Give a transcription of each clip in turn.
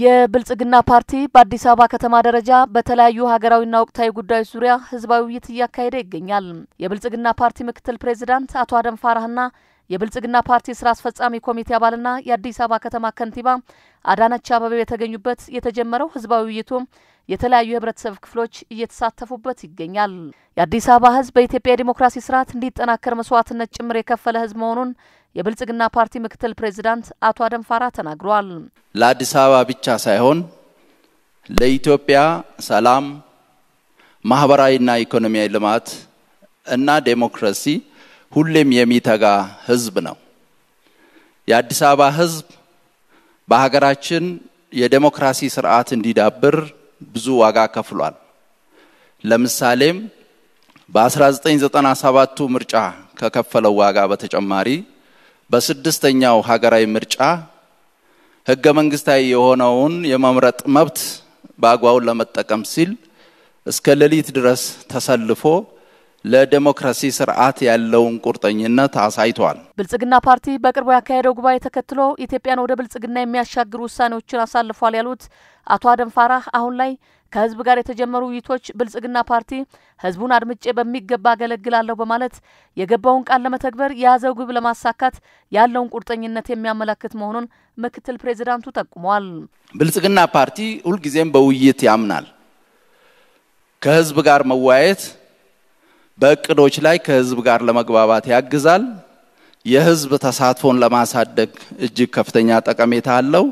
የብልጽግና ፓርቲ በአዲስ አበባ ከተማ ደረጃ በተለያዩ ሀገራዊና ወቅታዊ ጉዳዮች ዙሪያ ህዝባዊ ውይይት እያካሄደ ይገኛል። የብልጽግና ፓርቲ ምክትል ፕሬዚዳንት አቶ አደም ፋራህና የብልጽግና ፓርቲ ስራ አስፈጻሚ ኮሚቴ አባልና የአዲስ አበባ ከተማ ከንቲባ አዳነች አበበ የተገኙበት የተጀመረው ህዝባዊ ውይይቱ የተለያዩ የህብረተሰብ ክፍሎች እየተሳተፉበት ይገኛል። የአዲስ አበባ ህዝብ በኢትዮጵያ የዲሞክራሲ ስርዓት እንዲጠናከር መስዋዕትነት ጭምር የከፈለ ህዝብ መሆኑን የብልጽግና ፓርቲ ምክትል ፕሬዚዳንት አቶ አደንፋራ ተናግሯል። ለአዲስ አበባ ብቻ ሳይሆን ለኢትዮጵያ ሰላም፣ ማህበራዊና ኢኮኖሚያዊ ልማት እና ዴሞክራሲ ሁሌም የሚተጋ ህዝብ ነው። የአዲስ አበባ ህዝብ በሀገራችን የዴሞክራሲ ስርዓት እንዲዳብር ብዙ ዋጋ ከፍሏል። ለምሳሌም በ1997ቱ ምርጫ ከከፈለው ዋጋ በተጨማሪ በስድስተኛው ሀገራዊ ምርጫ ህገ መንግስታዊ የሆነውን የመምረጥ መብት በአግባቡ ለመጠቀም ሲል እስከ ሌሊት ድረስ ተሰልፎ ለዴሞክራሲ ስርዓት ያለውን ቁርጠኝነት አሳይቷል። ብልጽግና ፓርቲ በቅርቡ ያካሄደው ጉባኤ ተከትሎ ኢትዮጵያን ወደ ብልጽግና የሚያሻግሩ ውሳኔዎችን አሳልፏል ያሉት አቶ አደም ፋራህ አሁን ላይ ከህዝብ ጋር የተጀመሩ ውይይቶች ብልጽግና ፓርቲ ህዝቡን አድምጬ በሚገባ አገለግላለሁ በማለት የገባውን ቃል ለመተግበር የያዘው ግብ ለማሳካት ያለውን ቁርጠኝነት የሚያመለክት መሆኑን ምክትል ፕሬዚዳንቱ ጠቁመዋል። ብልጽግና ፓርቲ ሁልጊዜም በውይይት ያምናል። ከህዝብ ጋር መወያየት በእቅዶች ላይ ከህዝብ ጋር ለመግባባት ያግዛል። የህዝብ ተሳትፎን ለማሳደግ እጅግ ከፍተኛ ጠቀሜታ አለው።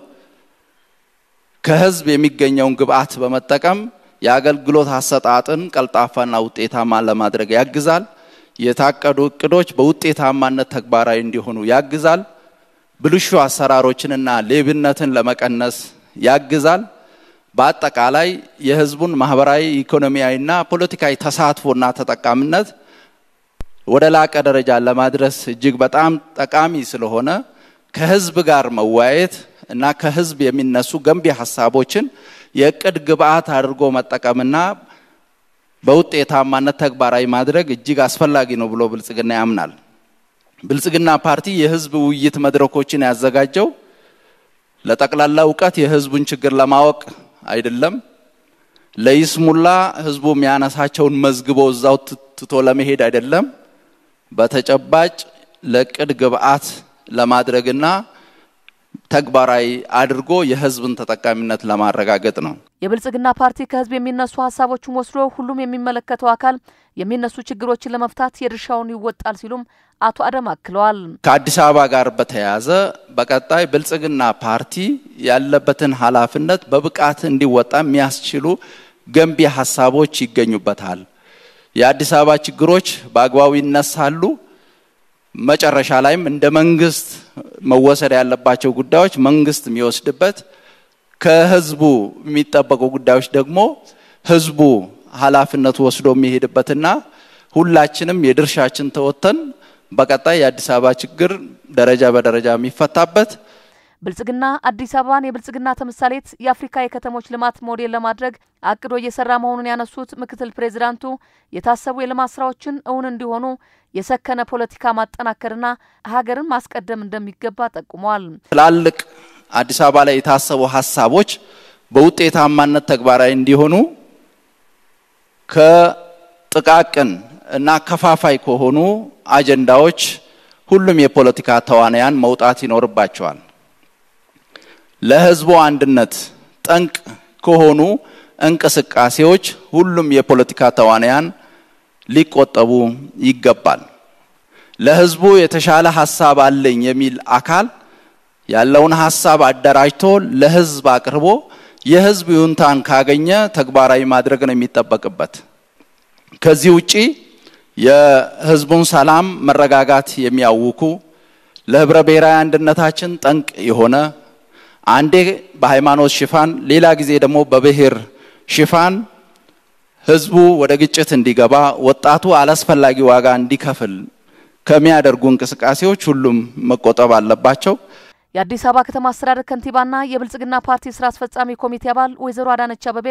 ከህዝብ የሚገኘውን ግብአት በመጠቀም የአገልግሎት አሰጣጥን ቀልጣፋና ውጤታማ ለማድረግ ያግዛል። የታቀዱ እቅዶች በውጤታማነት ተግባራዊ እንዲሆኑ ያግዛል። ብልሹ አሰራሮችንና ሌብነትን ለመቀነስ ያግዛል። በአጠቃላይ የህዝቡን ማህበራዊ ኢኮኖሚያዊና ፖለቲካዊ ተሳትፎና ተጠቃሚነት ወደ ላቀ ደረጃ ለማድረስ እጅግ በጣም ጠቃሚ ስለሆነ ከህዝብ ጋር መወያየት እና ከህዝብ የሚነሱ ገንቢ ሀሳቦችን የእቅድ ግብአት አድርጎ መጠቀምና በውጤታማነት ተግባራዊ ማድረግ እጅግ አስፈላጊ ነው ብሎ ብልጽግና ያምናል። ብልጽግና ፓርቲ የህዝብ ውይይት መድረኮችን ያዘጋጀው ለጠቅላላ እውቀት የህዝቡን ችግር ለማወቅ አይደለም። ለይስሙላ ህዝቡ የሚያነሳቸውን መዝግበው እዛው ትቶ ለመሄድ አይደለም። በተጨባጭ ለቅድ ግብአት ለማድረግና ተግባራዊ አድርጎ የህዝብን ተጠቃሚነት ለማረጋገጥ ነው። የብልጽግና ፓርቲ ከህዝብ የሚነሱ ሀሳቦችን ወስዶ ሁሉም የሚመለከተው አካል የሚነሱ ችግሮችን ለመፍታት የድርሻውን ይወጣል ሲሉም አቶ አደም አክለዋል። ከአዲስ አበባ ጋር በተያያዘ በቀጣይ ብልጽግና ፓርቲ ያለበትን ኃላፊነት በብቃት እንዲወጣ የሚያስችሉ ገንቢ ሀሳቦች ይገኙበታል። የአዲስ አበባ ችግሮች በአግባቡ ይነሳሉ። መጨረሻ ላይም እንደ መንግስት መወሰድ ያለባቸው ጉዳዮች መንግስት የሚወስድበት ከህዝቡ የሚጠበቁ ጉዳዮች ደግሞ ህዝቡ ኃላፊነት ወስዶ የሚሄድበትና ሁላችንም የድርሻችን ተወተን በቀጣይ የአዲስ አበባ ችግር ደረጃ በደረጃ የሚፈታበት ብልጽግና አዲስ አበባን የብልጽግና ተምሳሌት የአፍሪካ የከተሞች ልማት ሞዴል ለማድረግ አቅዶ እየሰራ መሆኑን ያነሱት ምክትል ፕሬዚዳንቱ የታሰቡ የልማት ስራዎችን እውን እንዲሆኑ የሰከነ ፖለቲካ ማጠናከርና ሀገርን ማስቀደም እንደሚገባ ጠቁመዋል። ትላልቅ አዲስ አበባ ላይ የታሰቡ ሀሳቦች በውጤታማነት ተግባራዊ እንዲሆኑ ከጥቃቅን እና ከፋፋይ ከሆኑ አጀንዳዎች ሁሉም የፖለቲካ ተዋናያን መውጣት ይኖርባቸዋል። ለህዝቡ አንድነት ጠንቅ ከሆኑ እንቅስቃሴዎች ሁሉም የፖለቲካ ተዋንያን ሊቆጠቡ ይገባል። ለህዝቡ የተሻለ ሀሳብ አለኝ የሚል አካል ያለውን ሀሳብ አደራጅቶ ለህዝብ አቅርቦ የህዝብ ይሁንታን ካገኘ ተግባራዊ ማድረግ ነው የሚጠበቅበት። ከዚህ ውጪ የህዝቡን ሰላም መረጋጋት የሚያውኩ ለህብረ ብሔራዊ አንድነታችን ጠንቅ የሆነ አንዴ በሃይማኖት ሽፋን፣ ሌላ ጊዜ ደግሞ በብሔር ሽፋን ህዝቡ ወደ ግጭት እንዲገባ ወጣቱ አላስፈላጊ ዋጋ እንዲከፍል ከሚያደርጉ እንቅስቃሴዎች ሁሉም መቆጠብ አለባቸው። የአዲስ አበባ ከተማ አስተዳደር ከንቲባና የብልጽግና ፓርቲ ስራ አስፈጻሚ ኮሚቴ አባል ወይዘሮ አዳነች አበቤ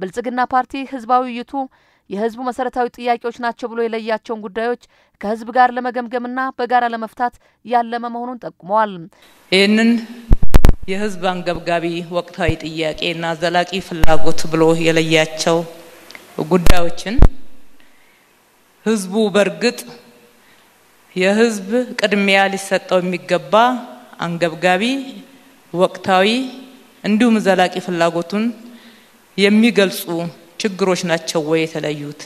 ብልጽግና ፓርቲ ህዝባዊ ውይይቱ የህዝቡ መሰረታዊ ጥያቄዎች ናቸው ብሎ የለያቸውን ጉዳዮች ከህዝብ ጋር ለመገምገምና በጋራ ለመፍታት ያለመ መሆኑን ጠቁመዋል። ይህንን የህዝብ አንገብጋቢ ወቅታዊ ጥያቄና ዘላቂ ፍላጎት ብሎ የለያቸው ጉዳዮችን ህዝቡ በእርግጥ የህዝብ ቅድሚያ ሊሰጠው የሚገባ አንገብጋቢ ወቅታዊ እንዲሁም ዘላቂ ፍላጎቱን የሚገልጹ ችግሮች ናቸው ወይ የተለዩት?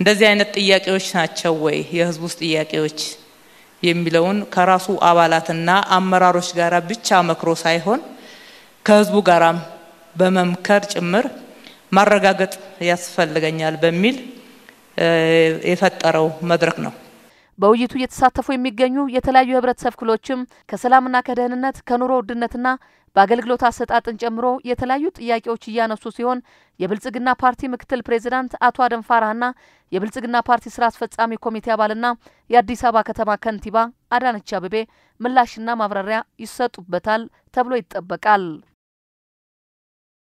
እንደዚህ አይነት ጥያቄዎች ናቸው ወይ የህዝብ ውስጥ ጥያቄዎች? የሚለውን ከራሱ አባላትና አመራሮች ጋር ብቻ መክሮ ሳይሆን ከህዝቡ ጋራም በመምከር ጭምር ማረጋገጥ ያስፈልገኛል በሚል የፈጠረው መድረክ ነው። በውይይቱ እየተሳተፉ የሚገኙ የተለያዩ የህብረተሰብ ክፍሎችም ከሰላምና ከደህንነት ከኑሮ ውድነትና በአገልግሎት አሰጣጥን ጨምሮ የተለያዩ ጥያቄዎች እያነሱ ሲሆን የብልጽግና ፓርቲ ምክትል ፕሬዚዳንት አቶ ና የብልጽግና ፓርቲ ስራ አስፈጻሚ ኮሚቴ አባልና የአዲስ አበባ ከተማ ከንቲባ አዳነች አበቤ ምላሽና ማብራሪያ ይሰጡበታል ተብሎ ይጠበቃል።